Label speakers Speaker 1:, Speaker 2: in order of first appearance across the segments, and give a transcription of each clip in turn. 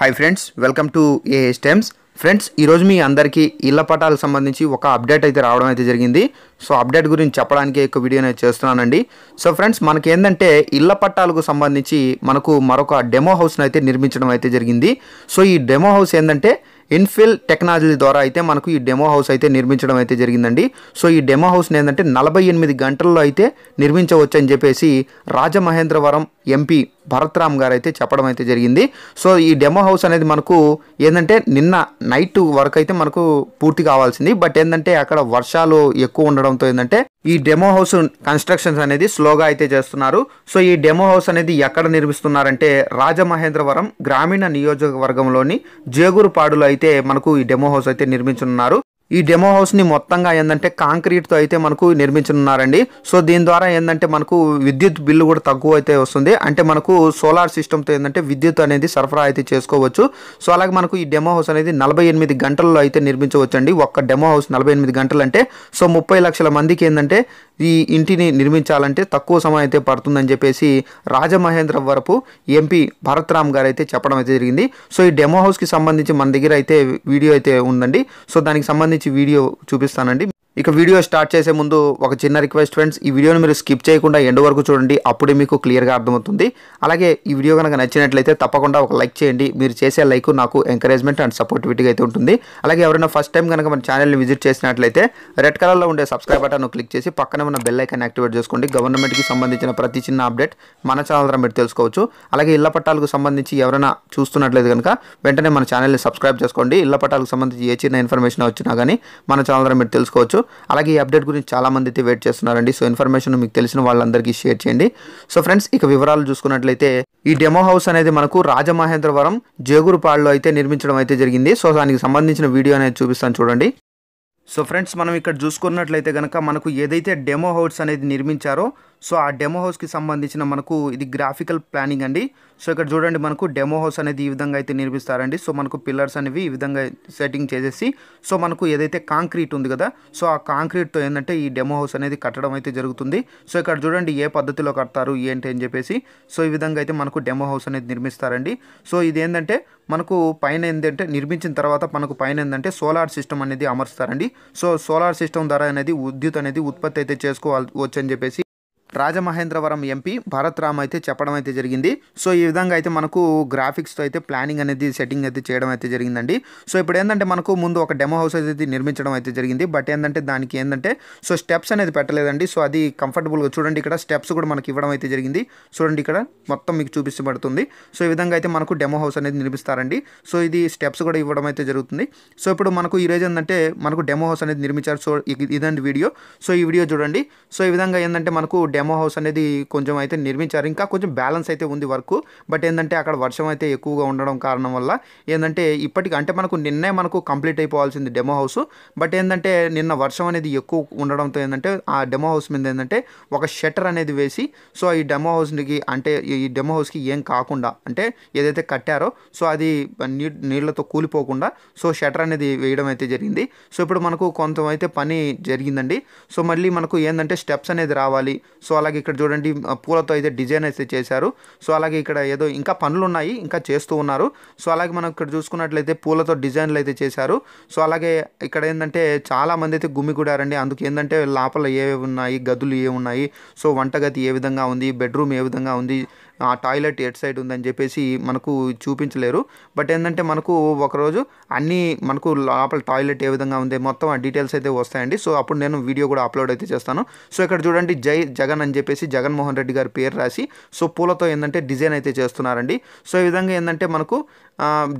Speaker 1: hi friends welcome to a stems friends ఈరోజు మీ అందరికీ ఇళ్ల పటాలకు సంబంధించి ఒక అప్డేట్ అయితే రావడం అయితే జరిగింది సో అప్డేట్ గురించి చెప్పడానికి ఎక్కువ వీడియో నేను చేస్తున్నానండి సో ఫ్రెండ్స్ మనకి ఏంటంటే ఇళ్ల పట్టాలకు సంబంధించి మనకు మరొక డెమో హౌస్ను అయితే నిర్మించడం అయితే జరిగింది సో ఈ డెమో హౌస్ ఏంటంటే ఇన్ఫిల్ టెక్నాలజీ ద్వారా అయితే మనకు ఈ డెమో హౌస్ అయితే నిర్మించడం అయితే జరిగిందండి సో ఈ డెమో హౌస్ని ఏంటంటే నలభై ఎనిమిది గంటల్లో అయితే నిర్మించవచ్చు అని చెప్పేసి రాజమహేంద్రవరం ఎంపీ భరత్రామ్ గారు అయితే చెప్పడం అయితే జరిగింది సో ఈ డెమో హౌస్ అనేది మనకు ఏంటంటే నిన్న నైట్ వరకు అయితే మనకు పూర్తి కావాల్సింది బట్ ఏంటంటే అక్కడ వర్షాలు ఎక్కువ ఉండడంతో ఏంటంటే ఈ డెమో హౌస్ కన్స్ట్రక్షన్స్ అనేది స్లోగా అయితే చేస్తున్నారు సో ఈ డెమో హౌస్ అనేది ఎక్కడ నిర్మిస్తున్నారంటే రాజమహేంద్రవరం గ్రామీణ నియోజకవర్గంలోని జేగురుపాడులో అయితే మనకు ఈ డెమో హౌస్ అయితే నిర్మించనున్నారు ఈ డెమో హౌస్ ని మొత్తంగా ఏంటంటే తో అయితే మనకు నిర్మించనున్నారండి సో దీని ద్వారా ఏంటంటే మనకు విద్యుత్ బిల్లు కూడా తక్కువ అయితే వస్తుంది అంటే మనకు సోలార్ సిస్టమ్తో ఏంటంటే విద్యుత్ అనేది సరఫరా అయితే చేసుకోవచ్చు సో అలాగే మనకు ఈ డెమో హౌస్ అనేది నలభై ఎనిమిది గంటల్లో అయితే నిర్మించవచ్చండి ఒక్క డెమో హౌస్ నలభై ఎనిమిది గంటలు అంటే సో ముప్పై లక్షల మందికి ఏంటంటే ఈ ఇంటిని నిర్మించాలంటే తక్కువ సమయం అయితే పడుతుందని చెప్పేసి రాజమహేంద్ర వరపు ఎంపీ భరత్ రామ్ గారు అయితే చెప్పడం అయితే జరిగింది సో ఈ డెమో హౌస్కి సంబంధించి మన దగ్గర అయితే వీడియో అయితే ఉందండి సో దానికి సంబంధించి నుంచి వీడియో చూపిస్తానండి ఇక వీడియో స్టార్ట్ చేసే ముందు ఒక చిన్న రిక్వెస్ట్ ఫ్రెండ్స్ ఈ వీడియోని మీరు స్కిప్ చేయకుండా ఎండ్ వరకు చూడండి అప్పుడే మీకు క్లియర్గా అర్థమవుతుంది అలాగే ఈ వీడియో కనుక నచ్చినట్లయితే తప్పకుండా ఒక లైక్ చేయండి మీరు చేసే లైక్ నాకు ఎంకరేజ్మెంట్ అండ్ సపోర్టివిటీగా అయితే ఉంటుంది అలాగే ఎవరైనా ఫస్ట్ టైం కనుక మన ఛానల్ని విజిట్ చేసినట్లయితే రెడ్ కలర్లో ఉండే సబ్స్క్రైబ్ బటన్ను క్లిక్ చేసి పక్కన ఉన్న బెల్ ఐకన్ యాక్టివేట్ చేసుకోండి గవర్నమెంట్కి సంబంధించిన ప్రతి చిన్న అప్డేట్ మన ఛానల్ ద్వారా మీరు తెలుసుకోవచ్చు అలాగే ఇళ్ల పట్టాలకు సంబంధించి ఎవరైనా చూస్తున్నట్లయితే కనుక వెంటనే మన ఛానల్ని సబ్స్క్రైబ్ చేసుకోండి ఇళ్ల పట్టాలకు సంబంధించి ఏ చిన్న ఇన్ఫర్మేషన్ వచ్చినా కానీ మన ఛానల్ ద్వారా మీరు తెలుసుకోవచ్చు అలాగే ఈ అప్డేట్ గురించి చాలామంది అయితే వెయిట్ చేస్తున్నారండి సో ఇన్ఫర్మేషన్ మీకు తెలిసిన వాళ్ళందరికీ షేర్ చేయండి సో ఫ్రెండ్స్ ఇక వివరాలు చూసుకున్నట్లయితే ఈ డెమో హౌస్ అనేది మనకు రాజమహేంద్రవరం జేగురుపాడులో అయితే నిర్మించడం అయితే జరిగింది సో దానికి సంబంధించిన వీడియో అనేది చూపిస్తాను చూడండి సో ఫ్రెండ్స్ మనం ఇక్కడ చూసుకున్నట్లయితే కనుక మనకు ఏదైతే డెమో హౌస్ అనేది నిర్మించారో సో ఆ డెమో హౌస్కి సంబంధించిన మనకు ఇది గ్రాఫికల్ ప్లానింగ్ అండి సో ఇక్కడ చూడండి మనకు డెమో హౌస్ అనేది ఈ విధంగా అయితే నిర్మిస్తారండి సో మనకు పిల్లర్స్ అనేవి ఈ విధంగా సెట్టింగ్ చేసేసి సో మనకు ఏదైతే కాంక్రీట్ ఉంది కదా సో ఆ కాంక్రీట్తో ఏంటంటే ఈ డెమో హౌస్ అనేది కట్టడం అయితే జరుగుతుంది సో ఇక్కడ చూడండి ఏ పద్ధతిలో కడతారు ఏంటి అని చెప్పేసి సో ఈ విధంగా అయితే మనకు డెమో హౌస్ అనేది నిర్మిస్తారండి సో ఇది ఏంటంటే మనకు పైన ఏంటంటే నిర్మించిన తర్వాత మనకు పైన ఏంటంటే సోలార్ సిస్టమ్ అనేది అమర్స్తారండి సో సోలార్ సిస్టమ్ ద్వారా అనేది విద్యుత్ అనేది ఉత్పత్తి అయితే చేసుకోవాలి వచ్చని చెప్పేసి రాజమహేంద్రవరం ఎంపీ భరత్ రామ్ అయితే చెప్పడం అయితే జరిగింది సో ఈ విధంగా అయితే మనకు గ్రాఫిక్స్తో అయితే ప్లానింగ్ అనేది సెట్టింగ్ అయితే చేయడం అయితే జరిగిందండి సో ఇప్పుడు ఏంటంటే మనకు ముందు ఒక డెమో హౌస్ అయితే నిర్మించడం అయితే జరిగింది బట్ ఏంటంటే దానికి ఏంటంటే సో స్టెప్స్ అనేది పెట్టలేదండి సో అది కంఫర్టబుల్గా చూడండి ఇక్కడ స్టెప్స్ కూడా మనకి ఇవ్వడం అయితే జరిగింది చూడండి ఇక్కడ మొత్తం మీకు చూపించబడుతుంది సో ఈ విధంగా అయితే మనకు డెమో హౌస్ అనేది నిర్మిస్తారండి సో ఇది స్టెప్స్ కూడా ఇవ్వడం అయితే జరుగుతుంది సో ఇప్పుడు మనకు ఈరోజు ఏంటంటే మనకు డెమో హౌస్ అనేది నిర్మించారు సో ఇదండి వీడియో సో ఈ వీడియో చూడండి సో ఈ విధంగా ఏంటంటే మనకు డెమో హౌస్ అనేది కొంచెం అయితే నిర్మించారు ఇంకా కొంచెం బ్యాలెన్స్ అయితే ఉంది వర్క్ బట్ ఏంటంటే అక్కడ వర్షం అయితే ఎక్కువగా ఉండడం కారణం వల్ల ఏంటంటే ఇప్పటికి అంటే మనకు నిన్నే మనకు కంప్లీట్ అయిపోవాల్సింది డెమో హౌస్ బట్ ఏంటంటే నిన్న వర్షం అనేది ఎక్కువ ఉండడంతో ఏంటంటే ఆ డెమో హౌస్ మీద ఏంటంటే ఒక షట్టర్ అనేది వేసి సో ఈ డెమో హౌస్కి అంటే ఈ డెమో హౌస్కి ఏం కాకుండా అంటే ఏదైతే కట్టారో సో అది నీ నీళ్లతో కూలిపోకుండా సో షటర్ అనేది వేయడం అయితే జరిగింది సో ఇప్పుడు మనకు కొంతమైతే పని జరిగిందండి సో మళ్ళీ మనకు ఏంటంటే స్టెప్స్ అనేది రావాలి సో అలాగే ఇక్కడ చూడండి పూలతో అయితే డిజైన్ అయితే చేశారు సో అలాగే ఇక్కడ ఏదో ఇంకా పనులు ఉన్నాయి ఇంకా చేస్తూ ఉన్నారు సో అలాగే మనం ఇక్కడ చూసుకున్నట్లయితే పూలతో డిజైన్లు అయితే చేశారు సో అలాగే ఇక్కడ ఏంటంటే చాలా మంది అయితే కూడారండి అందుకు ఏంటంటే లోపల ఏవి ఉన్నాయి గదులు ఏ ఉన్నాయి సో వంటగది ఏ విధంగా ఉంది బెడ్రూమ్ ఏ విధంగా ఉంది ఆ టాయిలెట్ ఎట్ సైడ్ ఉందని చెప్పేసి మనకు చూపించలేరు బట్ ఏంటంటే మనకు ఒకరోజు అన్నీ మనకు లోపల టాయిలెట్ ఏ విధంగా ఉంది మొత్తం ఆ డీటెయిల్స్ అయితే వస్తాయండి సో అప్పుడు నేను వీడియో కూడా అప్లోడ్ అయితే చేస్తాను సో ఇక్కడ చూడండి జై జగన్ అని చెప్పేసి జగన్మోహన్ రెడ్డి గారి పేరు రాసి సో పూలతో ఏంటంటే డిజైన్ అయితే చేస్తున్నారండి సో ఈ విధంగా ఏంటంటే మనకు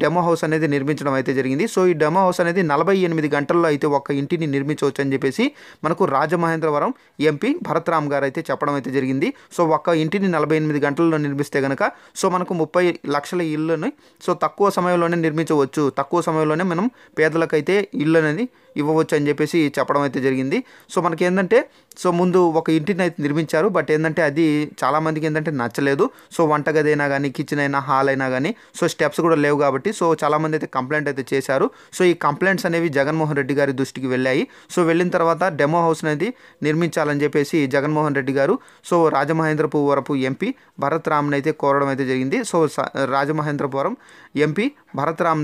Speaker 1: డెమో హౌస్ అనేది నిర్మించడం అయితే జరిగింది సో ఈ డెమో హౌస్ అనేది నలభై ఎనిమిది గంటల్లో అయితే ఒక ఇంటిని నిర్మించవచ్చు అని చెప్పేసి మనకు రాజమహేంద్రవరం ఎంపీ భరత్రామ్ గారు అయితే చెప్పడం అయితే జరిగింది సో ఒక్క ఇంటిని నలభై ఎనిమిది గంటల్లో నిర్మిస్తే కనుక సో మనకు ముప్పై లక్షల ఇళ్ళని సో తక్కువ సమయంలోనే నిర్మించవచ్చు తక్కువ సమయంలోనే మనం పేదలకైతే ఇళ్ళు అనేది ఇవ్వవచ్చు అని చెప్పేసి చెప్పడం అయితే జరిగింది సో మనకి ఏంటంటే సో ముందు ఒక ఇంటిని అయితే నిర్మించారు బట్ ఏంటంటే అది చాలామందికి ఏంటంటే నచ్చలేదు సో వంటగది అయినా కానీ కిచెన్ అయినా హాల్ అయినా కానీ సో స్టెప్స్ కూడా లేవు కాబట్టి సో చాలామంది అయితే కంప్లైంట్ అయితే చేశారు సో ఈ కంప్లైంట్స్ అనేవి జగన్మోహన్ రెడ్డి గారి దృష్టికి వెళ్ళాయి సో వెళ్ళిన తర్వాత డెమో హౌస్ అనేది నిర్మించాలని చెప్పేసి జగన్మోహన్ రెడ్డి గారు సో రాజమహేంద్రపురపు ఎంపీ భరత్ రామ్ని అయితే కోరడం అయితే జరిగింది సో రాజమహేంద్రపురం ఎంపీ భరతరామ్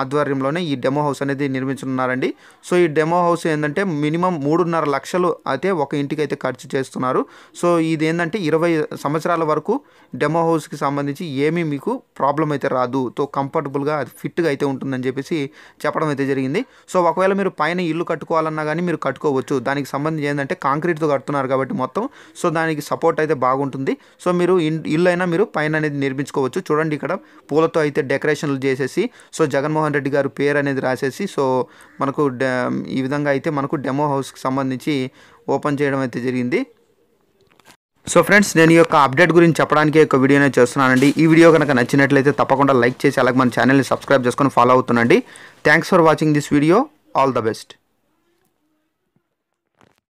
Speaker 1: ఆధ్వర్యంలోనే ఈ డెమో హౌస్ అనేది నిర్మించనున్నారండి సో ఈ డెమో హౌస్ ఏంటంటే మినిమం మూడున్నర లక్షలు అయితే ఒక ఇంటికి అయితే ఖర్చు చేస్తున్నారు సో ఇది ఏంటంటే ఇరవై సంవత్సరాల వరకు డెమో హౌస్కి సంబంధించి ఏమీ మీకు ప్రాబ్లం అయితే రాదు తో కంఫర్టబుల్గా అది ఫిట్గా అయితే ఉంటుందని చెప్పేసి చెప్పడం అయితే జరిగింది సో ఒకవేళ మీరు పైన ఇల్లు కట్టుకోవాలన్నా కానీ మీరు కట్టుకోవచ్చు దానికి సంబంధించి ఏంటంటే కాంక్రీట్తో కడుతున్నారు కాబట్టి మొత్తం సో దానికి సపోర్ట్ అయితే బాగుంటుంది సో మీరు ఇల్లు అయినా మీరు పైన అనేది నిర్మించుకోవచ్చు చూడండి ఇక్కడ పూలతో అయితే డెకరేషన్ ఆపరేషన్లు చేసేసి సో జగన్మోహన్ రెడ్డి గారు పేరు అనేది రాసేసి సో మనకు ఈ విధంగా అయితే మనకు డెమో హౌస్కి సంబంధించి ఓపెన్ చేయడం అయితే జరిగింది సో ఫ్రెండ్స్ నేను ఈ యొక్క అప్డేట్ గురించి చెప్పడానికి ఒక వీడియోనే చేస్తున్నానండి ఈ వీడియో కనుక నచ్చినట్లయితే తప్పకుండా లైక్ చేసి అలాగే మన ఛానల్ని సబ్స్క్రైబ్ చేసుకొని ఫాలో అవుతుందండి thanks for watching this video all the best